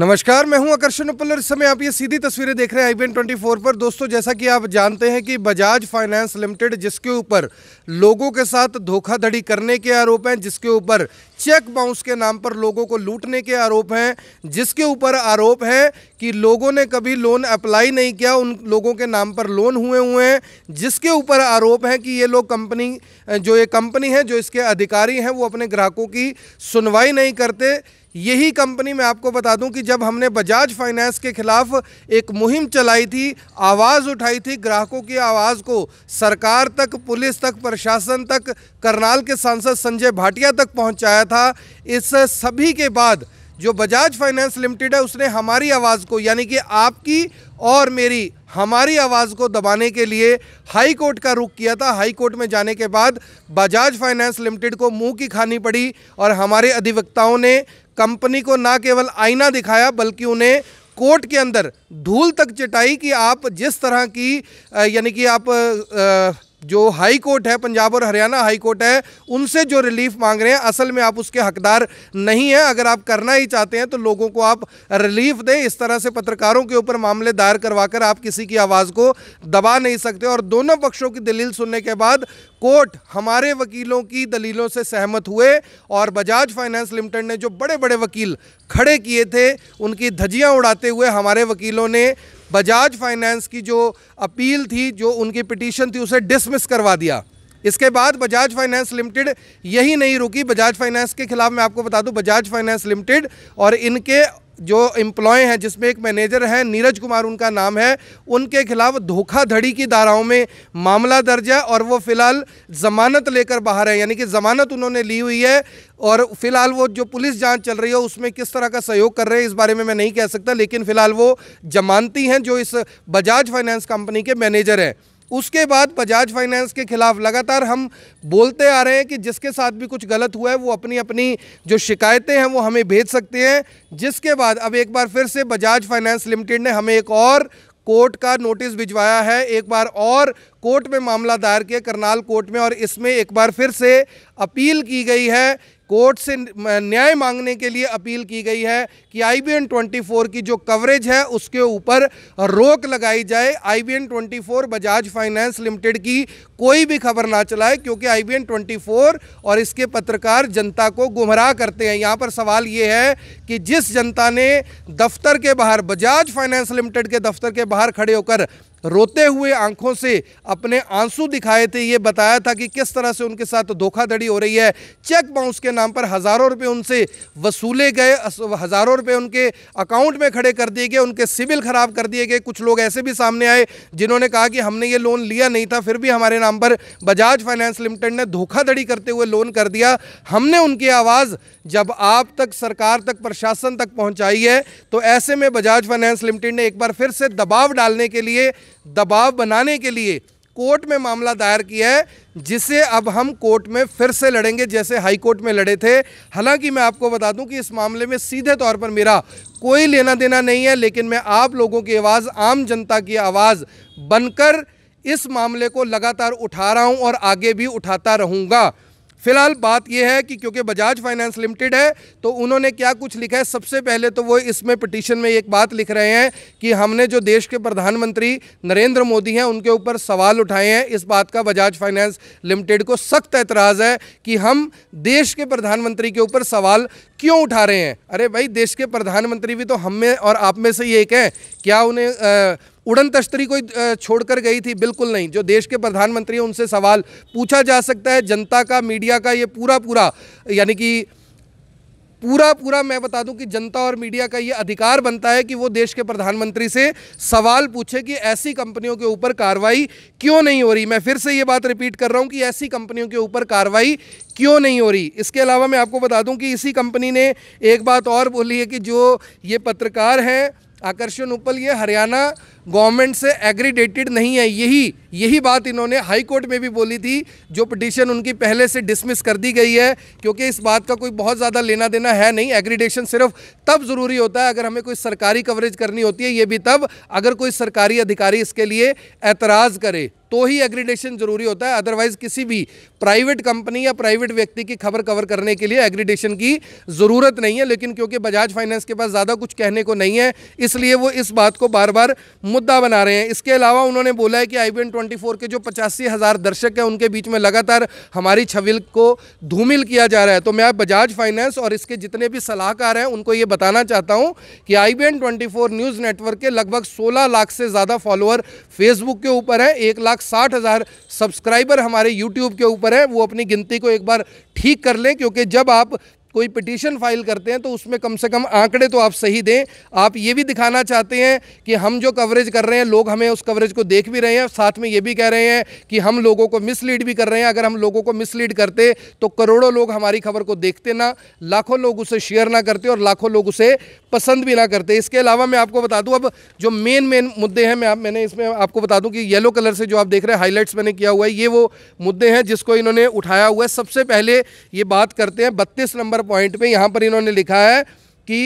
नमस्कार मैं हूं आकर्षण उपलर इस समय आप ये सीधी तस्वीरें देख रहे हैं आई ट्वेंटी फोर पर दोस्तों जैसा कि आप जानते हैं कि बजाज फाइनेंस लिमिटेड जिसके ऊपर लोगों के साथ धोखाधड़ी करने के आरोप हैं जिसके ऊपर चेक बाउंस के नाम पर लोगों को लूटने के आरोप हैं जिसके ऊपर आरोप है कि लोगों ने कभी लोन अप्लाई नहीं किया उन लोगों के नाम पर लोन हुए हुए हैं जिसके ऊपर आरोप है कि ये लोग कंपनी जो ये कंपनी है जो इसके अधिकारी हैं वो अपने ग्राहकों की सुनवाई नहीं करते यही कंपनी मैं आपको बता दूं कि जब हमने बजाज फाइनेंस के खिलाफ एक मुहिम चलाई थी आवाज़ उठाई थी ग्राहकों की आवाज़ को सरकार तक पुलिस तक प्रशासन तक करनाल के सांसद संजय भाटिया तक पहुंचाया था इस सभी के बाद जो बजाज फाइनेंस लिमिटेड है उसने हमारी आवाज़ को यानी कि आपकी और मेरी हमारी आवाज़ को दबाने के लिए हाई कोर्ट का रुख किया था हाई कोर्ट में जाने के बाद बजाज फाइनेंस लिमिटेड को मुंह की खानी पड़ी और हमारे अधिवक्ताओं ने कंपनी को ना केवल आईना दिखाया बल्कि उन्हें कोर्ट के अंदर धूल तक चटाई कि आप जिस तरह की यानी कि आप आ, जो हाई कोर्ट है पंजाब और हरियाणा हाई कोर्ट है उनसे जो रिलीफ मांग रहे हैं असल में आप उसके हकदार नहीं हैं अगर आप करना ही चाहते हैं तो लोगों को आप रिलीफ दें इस तरह से पत्रकारों के ऊपर मामले दायर करवाकर आप किसी की आवाज़ को दबा नहीं सकते और दोनों पक्षों की दलील सुनने के बाद कोर्ट हमारे वकीलों की दलीलों से सहमत हुए और बजाज फाइनेंस लिमिटेड ने जो बड़े बड़े वकील खड़े किए थे उनकी धजियाँ उड़ाते हुए हमारे वकीलों ने बजाज फाइनेंस की जो अपील थी जो उनकी पिटीशन थी उसे डिसमिस करवा दिया इसके बाद बजाज फाइनेंस लिमिटेड यही नहीं रुकी बजाज फाइनेंस के खिलाफ मैं आपको बता दूं बजाज फाइनेंस लिमिटेड और इनके जो एम्प्लॉय हैं जिसमें एक मैनेजर हैं नीरज कुमार उनका नाम है उनके खिलाफ धोखाधड़ी की धाराओं में मामला दर्ज है और वो फिलहाल ज़मानत लेकर बाहर है यानी कि ज़मानत उन्होंने ली हुई है और फिलहाल वो जो पुलिस जांच चल रही है उसमें किस तरह का सहयोग कर रहे हैं इस बारे में मैं नहीं कह सकता लेकिन फ़िलहाल वो जमानती हैं जो इस बजाज फाइनेंस कंपनी के मैनेजर हैं उसके बाद बजाज फाइनेंस के खिलाफ लगातार हम बोलते आ रहे हैं कि जिसके साथ भी कुछ गलत हुआ है वो अपनी अपनी जो शिकायतें हैं वो हमें भेज सकते हैं जिसके बाद अब एक बार फिर से बजाज फाइनेंस लिमिटेड ने हमें एक और कोर्ट का नोटिस भिजवाया है एक बार और कोर्ट में मामला दायर किया करनाल कोर्ट में और इसमें एक बार फिर से अपील की गई है कोर्ट से न्याय मांगने के लिए अपील की गई है कि I B N twenty four की जो कवरेज है उसके ऊपर रोक लगाई जाए I B N twenty four Bajaj Finance Limited की कोई भी खबर ना चलाए क्योंकि I B N twenty four और इसके पत्रकार जनता को गुमराह करते हैं यहाँ पर सवाल ये है कि जिस जनता ने दफ्तर के बाहर बजाज फाइनेंस लिमिटेड के दफ्तर के बाहर खड़े होकर रोते हुए आंखों से अपने आंसू दिखाए थे ये बताया था कि किस तरह से उनके साथ धोखाधड़ी हो रही है चेक बाउंस के नाम पर हज़ारों रुपए उनसे वसूले गए हज़ारों रुपए उनके अकाउंट में खड़े कर दिए गए उनके सिविल ख़राब कर दिए गए कुछ लोग ऐसे भी सामने आए जिन्होंने कहा कि हमने ये लोन लिया नहीं था फिर भी हमारे नाम पर बजाज फाइनेंस लिमिटेड ने धोखाधड़ी करते हुए लोन कर दिया हमने उनकी आवाज़ जब आप तक सरकार तक प्रशासन तक पहुँचाई है तो ऐसे में बजाज फाइनेंस लिमिटेड ने एक बार फिर से दबाव डालने के लिए दबाव बनाने के लिए कोर्ट में मामला दायर किया है जिसे अब हम कोर्ट में फिर से लड़ेंगे जैसे हाई कोर्ट में लड़े थे हालांकि मैं आपको बता दूं कि इस मामले में सीधे तौर पर मेरा कोई लेना देना नहीं है लेकिन मैं आप लोगों की आवाज़ आम जनता की आवाज़ बनकर इस मामले को लगातार उठा रहा हूं और आगे भी उठाता रहूंगा फिलहाल बात यह है कि क्योंकि बजाज फाइनेंस लिमिटेड है तो उन्होंने क्या कुछ लिखा है सबसे पहले तो वो इसमें पिटिशन में एक बात लिख रहे हैं कि हमने जो देश के प्रधानमंत्री नरेंद्र मोदी हैं उनके ऊपर सवाल उठाए हैं इस बात का बजाज फाइनेंस लिमिटेड को सख्त एतराज़ है कि हम देश के प्रधानमंत्री के ऊपर सवाल क्यों उठा रहे हैं अरे भाई देश के प्रधानमंत्री भी तो हम में और आप में से ही एक हैं क्या उन्हें उड़न तश्तरी कोई छोड़कर गई थी बिल्कुल नहीं जो देश के प्रधानमंत्री हैं उनसे सवाल पूछा जा सकता है जनता का मीडिया का ये पूरा पूरा यानी कि पूरा पूरा मैं बता दूं कि जनता और मीडिया का ये अधिकार बनता है कि वो देश के प्रधानमंत्री से सवाल पूछे कि ऐसी कंपनियों के ऊपर कार्रवाई क्यों नहीं हो रही मैं फिर से ये बात रिपीट कर रहा हूँ कि ऐसी कंपनियों के ऊपर कार्रवाई क्यों नहीं हो रही इसके अलावा मैं आपको बता दूँ कि इसी कंपनी ने एक बात और बोली है कि जो ये पत्रकार हैं आकर्षण उपल ये हरियाणा गवर्नमेंट से एग्रीडेटेड नहीं है यही यही बात इन्होंने हाई कोर्ट में भी बोली थी जो पटिशन उनकी पहले से डिसमिस कर दी गई है क्योंकि इस बात का कोई बहुत ज़्यादा लेना देना है नहीं एग्रीडेशन सिर्फ तब ज़रूरी होता है अगर हमें कोई सरकारी कवरेज करनी होती है ये भी तब अगर कोई सरकारी अधिकारी इसके लिए एतराज़ करे तो ही एग्रीडेशन जरूरी होता है अदरवाइज किसी भी प्राइवेट कंपनी या प्राइवेट व्यक्ति की खबर कवर करने के लिए एग्रीडेशन की ज़रूरत नहीं है लेकिन क्योंकि बजाज फाइनेंस के पास ज़्यादा कुछ कहने को नहीं है इसलिए वो इस बात को बार बार मुद्दा बना रहे हैं इसके अलावा उन्होंने बोला है कि आई बी के जो पचासी हज़ार दर्शक हैं उनके बीच में लगातार हमारी छविल को धूमिल किया जा रहा है तो मैं बजाज फाइनेंस और इसके जितने भी सलाहकार हैं उनको ये बताना चाहता हूँ कि आई बी न्यूज़ नेटवर्क के लगभग सोलह लाख से ज़्यादा फॉलोअर फेसबुक के ऊपर हैं एक लाख साठ हज़ार सब्सक्राइबर हमारे यूट्यूब के ऊपर हैं वो अपनी गिनती को एक बार ठीक कर लें क्योंकि जब आप कोई पिटीशन फाइल करते हैं तो उसमें कम से कम आंकड़े तो आप सही दें आप ये भी दिखाना चाहते हैं कि हम जो कवरेज कर रहे हैं लोग हमें उस कवरेज को देख भी रहे हैं साथ में ये भी कह रहे हैं कि हम लोगों को मिसलीड भी कर रहे हैं अगर हम लोगों को मिसलीड करते तो करोड़ों लोग हमारी खबर को देखते ना लाखों लोग उसे शेयर ना करते और लाखों लोग उसे पसंद भी ना करते इसके अलावा मैं आपको बता दूं अब जो मेन मेन मुद्दे हैं मैं आप मैंने इसमें आपको बता दूं कि येलो कलर से जो आप देख रहे हैं हाईलाइट्स मैंने किया हुआ है ये वो मुद्दे हैं जिसको इन्होंने उठाया हुआ है सबसे पहले ये बात करते हैं बत्तीस नंबर पॉइंट पर यहाँ पर इन्होंने लिखा है कि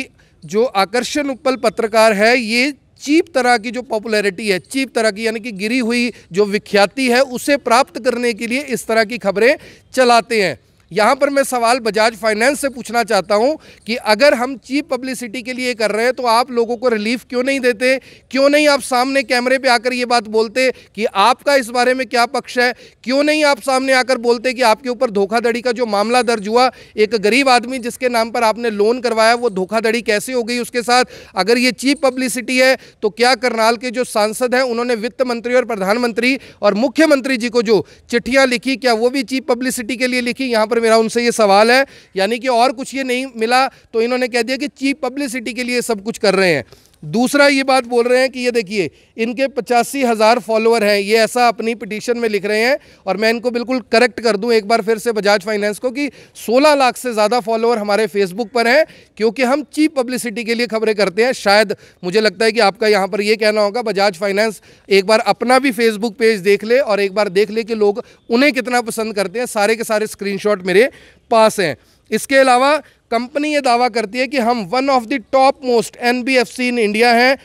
जो आकर्षण उपल पत्रकार है ये चीप तरह की जो पॉपुलैरिटी है चीप तरह की यानी कि गिरी हुई जो विख्याति है उसे प्राप्त करने के लिए इस तरह की खबरें चलाते हैं यहाँ पर मैं सवाल बजाज फाइनेंस से पूछना चाहता हूँ कि अगर हम चीप पब्लिसिटी के लिए कर रहे हैं तो आप लोगों को रिलीफ क्यों नहीं देते क्यों नहीं आप सामने कैमरे पे आकर ये बात बोलते कि आपका इस बारे में क्या पक्ष है क्यों नहीं आप सामने आकर बोलते कि आपके ऊपर धोखाधड़ी का जो मामला दर्ज हुआ एक गरीब आदमी जिसके नाम पर आपने लोन करवाया वो धोखाधड़ी कैसे हो गई उसके साथ अगर ये चीप पब्लिसिटी है तो क्या करनाल के जो सांसद हैं उन्होंने वित्त मंत्री और प्रधानमंत्री और मुख्यमंत्री जी को जो चिट्ठियाँ लिखी क्या वो भी चीप पब्लिसिटी के लिए लिखी यहाँ पर मेरा उनसे ये सवाल है यानी कि और कुछ ये नहीं मिला तो इन्होंने कह दिया कि चीप पब्लिसिटी के लिए सब कुछ कर रहे हैं दूसरा ये बात बोल रहे हैं कि ये देखिए इनके पचासी हज़ार फॉलोअर हैं ये ऐसा अपनी पिटीशन में लिख रहे हैं और मैं इनको बिल्कुल करेक्ट कर दूं एक बार फिर से बजाज फाइनेंस को कि 16 लाख से ज़्यादा फॉलोअर हमारे फेसबुक पर हैं क्योंकि हम चीप पब्लिसिटी के लिए खबरें करते हैं शायद मुझे लगता है कि आपका यहाँ पर ये कहना होगा बजाज फाइनेंस एक बार अपना भी फेसबुक पेज देख ले और एक बार देख ले कि लोग उन्हें कितना पसंद करते हैं सारे के सारे स्क्रीनशॉट मेरे पास हैं इसके अलावा कंपनी ये दावा करती है कि हम one of the top most N in India हैं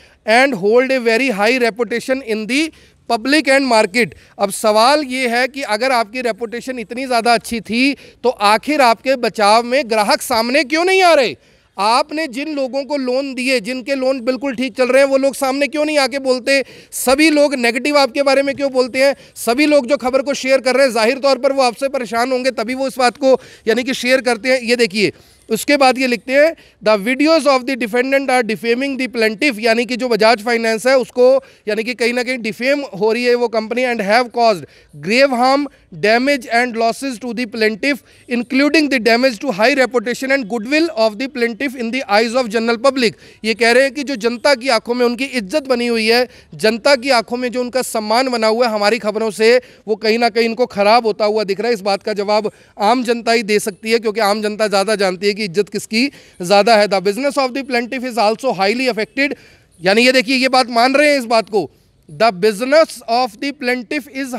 and hold a very high reputation in the public and market अब सवाल ये है कि अगर आपकी रेपुटेशन इतनी ज़्यादा अच्छी थी तो आखिर आपके बचाव में ग्राहक सामने क्यों नहीं आ रहे आपने जिन लोगों को लोन दिए जिनके लोन बिल्कुल ठीक चल रहे हैं वो लोग सामने क्यों नहीं आके बोलते सभी लोग नेगेटिव आपके बारे में क्यों बोलते हैं सभी लोग जो खबर को शेयर कर रहे हैं जाहिर तौर पर वो आपसे परेशान होंगे तभी वो इस बात को यानी कि शेयर करते हैं ये देखिए उसके बाद ये लिखते हैं the videos of the defendant are defaming the plaintiff यानी कि जो बजाज फाइनेंस है उसको यानी कि कहीं ना कहीं डिफेम हो रही है वो company and have cause grave harm damage and losses to the plaintiff including the damage to high reputation and goodwill of the plaintiff in the eyes of general public ये कह रहे हैं कि जो जनता की आंखों में उनकी इज्जत बनी हुई है जनता की आंखों में जो उनका सम्मान बना हुआ है हमारी खबरों से वो कहीं ना कहीं इनको खराब होता हुआ दिख रहा है इस बात का जवाब आम जनता ही दे सकती है क्योंकि आम जनता ज़्यादा जानती है कि की इज्जत किसकी ज़्यादा है the business of the plaintiff is also highly affected यानी ये देखिए ये बात मान रहे हैं इस बात को the business of the plaintiff is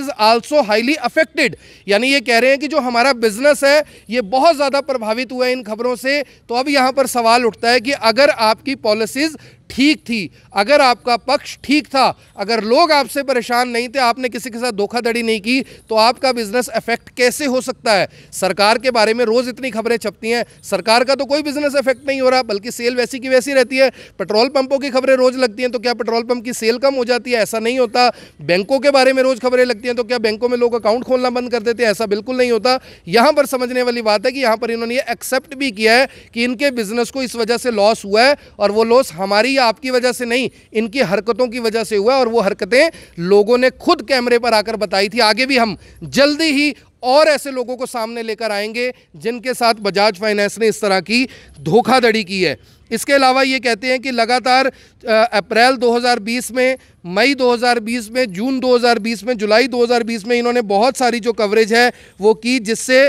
is also highly affected यानी ये कह रहे हैं कि जो हमारा बिजनेस है ये बहुत ज़्यादा प्रभावित हुआ है इन खबरों से तो अब यहाँ पर सवाल उठता है कि अगर आपकी पॉलिसीज़ ठीक थी अगर आपका पक्ष ठीक था अगर लोग आपसे परेशान नहीं थे आपने किसी के साथ धोखाधड़ी नहीं की तो आपका बिजनेस अफेक्ट कैसे हो सकता है सरकार के बारे में रोज़ इतनी खबरें छपती हैं सरकार का तो कोई बिजनेस अफेक्ट नहीं हो रहा बल्कि सेल वैसी की वैसी रहती है पेट्रोल पंपों की खबरें रोज़ लगती हैं तो क्या पेट्रोल पंप की सेल कम हो जाती है ऐसा नहीं होता बैंकों के बारे में रोज़ खबरें लगती हैं तो क्या बैंकों में लोग अकाउंट खोलना बंद कर देते हैं ऐसा बिल्कुल नहीं होता यहाँ पर समझने वाली बात है कि यहाँ पर इन्होंने ये एक्सेप्ट भी किया है कि इनके बिजनेस को इस वजह से लॉस हुआ है और वो लॉस हमारी या आपकी वजह से नहीं इनकी हरकतों की वजह से हुआ और वो हरकतें लोगों ने खुद कैमरे पर आकर बताई थी आगे भी हम जल्दी ही और ऐसे लोगों को सामने लेकर आएंगे जिनके साथ बजाज फाइनेंस ने इस तरह की धोखाधड़ी की है इसके अलावा ये कहते हैं कि लगातार अप्रैल 2020 में मई 2020 में जून 2020 में जुलाई 2020 में इन्होंने बहुत सारी जो कवरेज है वो की जिससे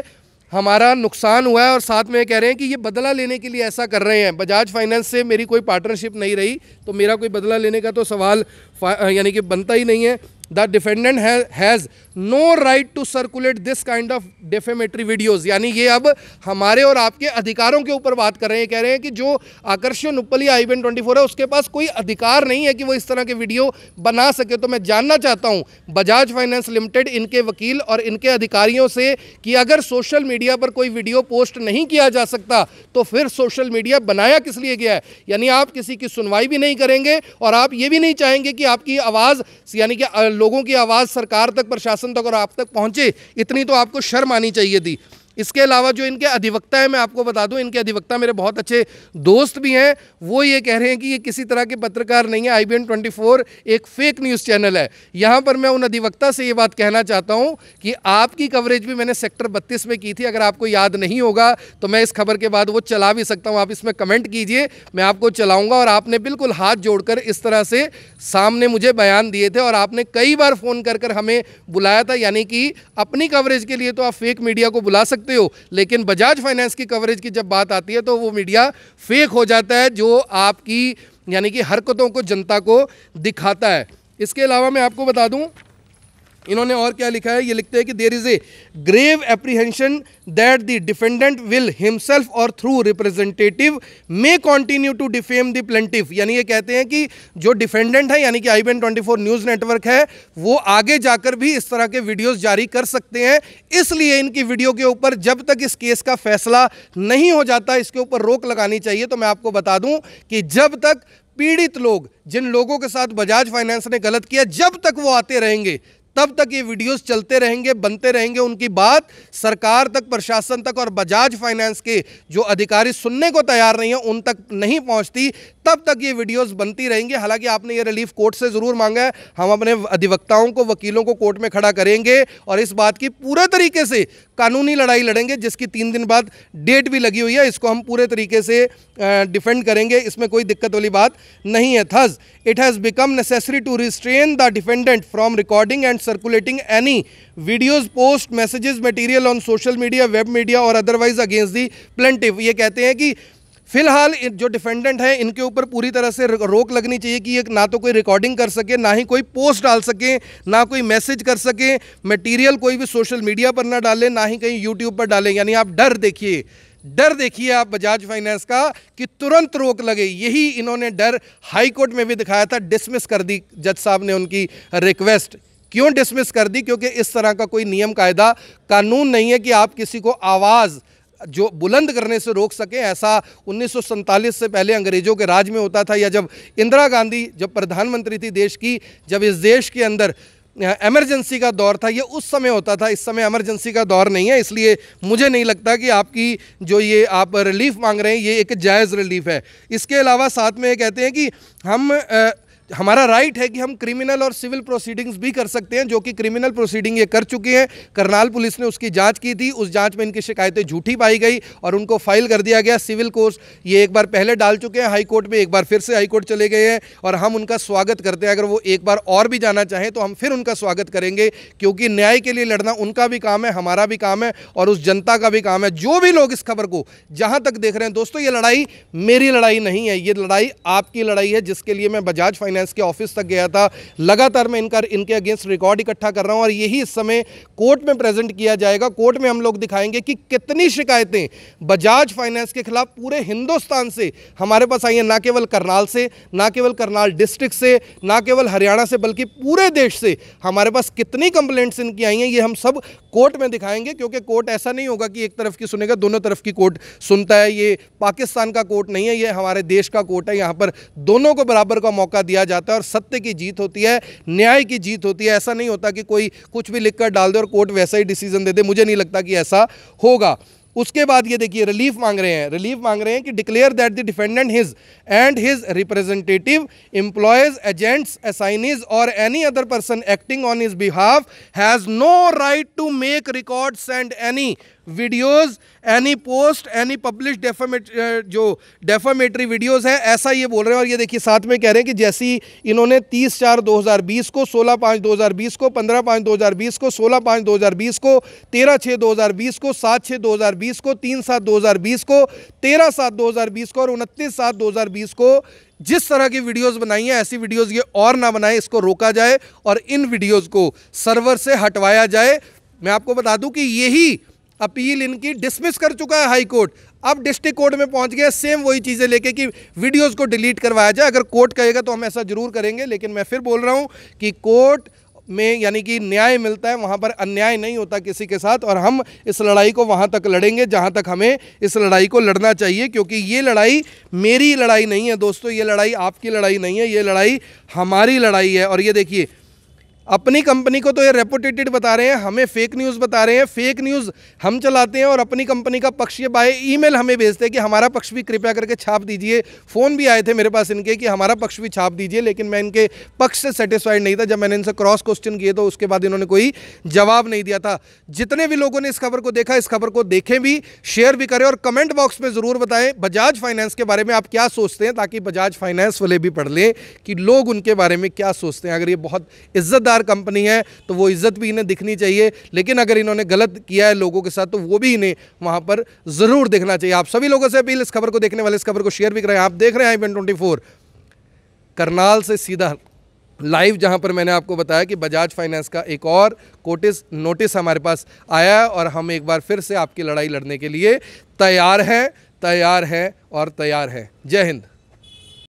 हमारा नुकसान हुआ है और साथ में कह रहे हैं कि ये बदला लेने के लिए ऐसा कर रहे हैं बजाज फाइनेंस से मेरी कोई पार्टनरशिप नहीं रही तो मेरा कोई बदला लेने का तो सवाल यानी कि बनता ही नहीं है the defendant has no right to circulate this kind of defamatory videos यानी ये अब हमारे और आपके अधिकारों के ऊपर बात कर रहे हैं कह रहे हैं कि जो आकर्षण उपलिया ट्वेंटी फोर है उसके पास कोई अधिकार नहीं है कि वो इस तरह के वीडियो बना सके तो मैं जानना चाहता हूँ बजाज फाइनेंस लिमिटेड इनके वकील और इनके अधिकारियों से कि अगर सोशल मीडिया पर कोई वीडियो पोस्ट नहीं किया जा सकता तो फिर सोशल मीडिया बनाया किस लिए गया है यानी आप किसी की सुनवाई भी नहीं करेंगे और आप ये भी नहीं चाहेंगे कि आपकी आवाज़ यानी कि लोगों की आवाज़ सरकार तक प्रशासन शासन तक और आप तक पहुंचे इतनी तो आपको शर्म आनी चाहिए थी इसके अलावा जो इनके अधिवक्ता है मैं आपको बता दूं इनके अधिवक्ता मेरे बहुत अच्छे दोस्त भी हैं वो ये कह रहे हैं कि ये किसी तरह के पत्रकार नहीं है आई बी एक फेक न्यूज़ चैनल है यहाँ पर मैं उन अधिवक्ता से ये बात कहना चाहता हूँ कि आपकी कवरेज भी मैंने सेक्टर बत्तीस में की थी अगर आपको याद नहीं होगा तो मैं इस खबर के बाद वो चला भी सकता हूँ आप इसमें कमेंट कीजिए मैं आपको चलाऊँगा और आपने बिल्कुल हाथ जोड़कर इस तरह से सामने मुझे बयान दिए थे और आपने कई बार फ़ोन कर कर हमें बुलाया था यानी कि अपनी कवरेज के लिए तो आप फेक मीडिया को बुला सकते सकते हो लेकिन बजाज फाइनेंस की कवरेज की जब बात आती है तो वो मीडिया फेक हो जाता है जो आपकी यानी कि हरकतों को जनता को दिखाता है इसके अलावा मैं आपको बता दूं इन्होंने और क्या लिखा है ये लिखते हैं कि there is a grave apprehension that the defendant will himself और through representative may continue to defame the plaintiff यानी ये कहते हैं कि जो डिफेंडेंट है यानी कि I BN twenty news network है वो आगे जाकर भी इस तरह के वीडियोज़ जारी कर सकते हैं इसलिए इनकी वीडियो के ऊपर जब तक इस केस का फैसला नहीं हो जाता इसके ऊपर रोक लगानी चाहिए तो मैं आपको बता दूं कि जब तक पीड़ित लोग जिन लोगों के साथ बजाज फाइनेंस ने गलत किया जब तक वो आते रहेंगे तब तक ये वीडियोस चलते रहेंगे बनते रहेंगे उनकी बात सरकार तक प्रशासन तक और बजाज फाइनेंस के जो अधिकारी सुनने को तैयार नहीं है उन तक नहीं पहुंचती तब तक ये वीडियोस बनती रहेंगे हालांकि आपने ये रिलीफ कोर्ट से ज़रूर मांगा है हम अपने अधिवक्ताओं को वकीलों को कोर्ट में खड़ा करेंगे और इस बात की पूरे तरीके से कानूनी लड़ाई लड़ेंगे जिसकी तीन दिन बाद डेट भी लगी हुई है इसको हम पूरे तरीके से डिफेंड करेंगे इसमें कोई दिक्कत वाली बात नहीं है thus it has become necessary to restrain the defendant from recording and circulating any videos post messages material on social media web media और अदरवाइज अगेंस्ट दी प्लेंटिव ये कहते हैं कि फिलहाल जो डिफेंडेंट हैं इनके ऊपर पूरी तरह से रोक लगनी चाहिए कि ये ना तो कोई रिकॉर्डिंग कर सके ना ही कोई पोस्ट डाल सके ना कोई मैसेज कर सके मटेरियल कोई भी सोशल मीडिया पर ना डालें ना ही कहीं यूट्यूब पर डालें यानी आप डर देखिए डर देखिए आप बजाज फाइनेंस का कि तुरंत रोक लगे यही इन्होंने डर हाईकोर्ट में भी दिखाया था डिसमिस कर दी जज साहब ने उनकी रिक्वेस्ट क्यों डिसमिस कर दी क्योंकि इस तरह का कोई नियम कायदा कानून नहीं है कि आप किसी को आवाज़ जो बुलंद करने से रोक सकें ऐसा उन्नीस से पहले अंग्रेज़ों के राज में होता था या जब इंदिरा गांधी जब प्रधानमंत्री थी देश की जब इस देश के अंदर एमरजेंसी का दौर था ये उस समय होता था इस समय एमरजेंसी का दौर नहीं है इसलिए मुझे नहीं लगता कि आपकी जो ये आप रिलीफ मांग रहे हैं ये एक जायज़ रिलीफ है इसके अलावा साथ में ये कहते हैं कि हम आ, हमारा राइट है कि हम क्रिमिनल और सिविल प्रोसीडिंग्स भी कर सकते हैं जो कि क्रिमिनल प्रोसीडिंग ये कर चुके हैं करनाल पुलिस ने उसकी जांच की थी उस जांच में इनकी शिकायतें झूठी पाई गई और उनको फाइल कर दिया गया सिविल कोर्स ये एक बार पहले डाल चुके हैं हाई कोर्ट में एक बार फिर से हाई कोर्ट चले गए हैं और हम उनका स्वागत करते हैं अगर वो एक बार और भी जाना चाहें तो हम फिर उनका स्वागत करेंगे क्योंकि न्याय के लिए लड़ना उनका भी काम है हमारा भी काम है और उस जनता का भी काम है जो भी लोग इस खबर को जहाँ तक देख रहे हैं दोस्तों ये लड़ाई मेरी लड़ाई नहीं है ये लड़ाई आपकी लड़ाई है जिसके लिए मैं बजाज फाइनेंस फाइनेंस के ऑफिस तक गया था लगातार मैं इनका इनके अगेंस्ट रिकॉर्ड इकट्ठा कर रहा हूँ और यही इस समय कोर्ट में प्रेजेंट किया जाएगा कोर्ट में हम लोग दिखाएंगे कि कितनी शिकायतें बजाज फाइनेंस के खिलाफ पूरे हिंदुस्तान से हमारे पास आई हैं ना केवल करनाल से ना केवल करनाल डिस्ट्रिक्ट से ना केवल हरियाणा से बल्कि पूरे देश से हमारे पास कितनी कंप्लेंट्स इनकी आई हैं ये हम सब कोर्ट में दिखाएंगे क्योंकि कोर्ट ऐसा नहीं होगा कि एक तरफ की सुनेगा दोनों तरफ की कोर्ट सुनता है ये पाकिस्तान का कोर्ट नहीं है ये हमारे देश का कोर्ट है यहाँ पर दोनों को बराबर का मौका दिया जाता है और सत्य की जीत होती है न्याय की जीत होती है ऐसा नहीं होता कि कोई कुछ भी लिखकर डाल दे और कोर्ट वैसा ही डिसीजन दे दे मुझे नहीं लगता कि ऐसा होगा उसके बाद ये देखिए रिलीफ मांग रहे हैं रिलीफ मांग रहे हैं कि declare that the defendant his and his representative employees agents assignees और any other person acting on his behalf has no right to make records and any videos any post any publish defamate जो defamatory videos हैं ऐसा ये बोल रहे हैं और ये देखिए साथ में कह रहे हैं कि जैसी इन्होंने 30 चार 2020 को 16 पाँच 2020 को 15 पाँच 2020 को 16 पाँच 2020 को 13 छः 2020 को 7 छः 2020 को 3 सात 2020 को 13 सात 2020 को और उनतीस सात 2020 को जिस तरह की वीडियोस बनाई हैं ऐसी वीडियोस ये और ना बनाए इसको रोका जाए और इन वीडियोस को सर्वर से हटवाया जाए मैं आपको बता दूं कि यही अपील इनकी डिसमिस कर चुका है हाई कोर्ट अब डिस्ट्रिक्ट कोर्ट में पहुंच गया सेम वही चीज़ें लेके कि वीडियोस को डिलीट करवाया जाए अगर कोर्ट कहेगा तो हम ऐसा जरूर करेंगे लेकिन मैं फिर बोल रहा हूं कि कोर्ट में यानी कि न्याय मिलता है वहाँ पर अन्याय नहीं होता किसी के साथ और हम इस लड़ाई को वहाँ तक लड़ेंगे जहाँ तक हमें इस लड़ाई को लड़ना चाहिए क्योंकि ये लड़ाई मेरी लड़ाई नहीं है दोस्तों ये लड़ाई आपकी लड़ाई नहीं है ये लड़ाई हमारी लड़ाई है और ये देखिए अपनी कंपनी को तो ये रेपुटेटेड बता रहे हैं हमें फेक न्यूज़ बता रहे हैं फेक न्यूज़ हम चलाते हैं और अपनी कंपनी का पक्ष ये बाय ईमेल हमें भेजते हैं कि हमारा पक्ष भी कृपया करके छाप दीजिए फ़ोन भी आए थे मेरे पास इनके कि हमारा पक्ष भी छाप दीजिए लेकिन मैं इनके पक्ष से सेटिस्फाइड नहीं था जब मैंने इनसे क्रॉस क्वेश्चन किए तो उसके बाद इन्होंने कोई जवाब नहीं दिया था जितने भी लोगों ने इस खबर को देखा इस खबर को देखें भी शेयर भी करें और कमेंट बॉक्स में ज़रूर बताएं बजाज फाइनेंस के बारे में आप क्या सोचते हैं ताकि बजाज फाइनेंस वाले भी पढ़ लें कि लोग उनके बारे में क्या सोचते हैं अगर ये बहुत इज्जतदार ईमानदार कंपनी है तो वो इज़्ज़त भी इन्हें दिखनी चाहिए लेकिन अगर इन्होंने गलत किया है लोगों के साथ तो वो भी इन्हें वहाँ पर ज़रूर देखना चाहिए आप सभी लोगों से अपील इस खबर को देखने वाले इस खबर को शेयर भी करें आप देख रहे हैं आई ट्वेंटी फोर करनाल से सीधा लाइव जहां पर मैंने आपको बताया कि बजाज फाइनेंस का एक और कोटिस नोटिस हमारे पास आया है और हम एक बार फिर से आपकी लड़ाई लड़ने के लिए तैयार हैं तैयार हैं और तैयार हैं जय हिंद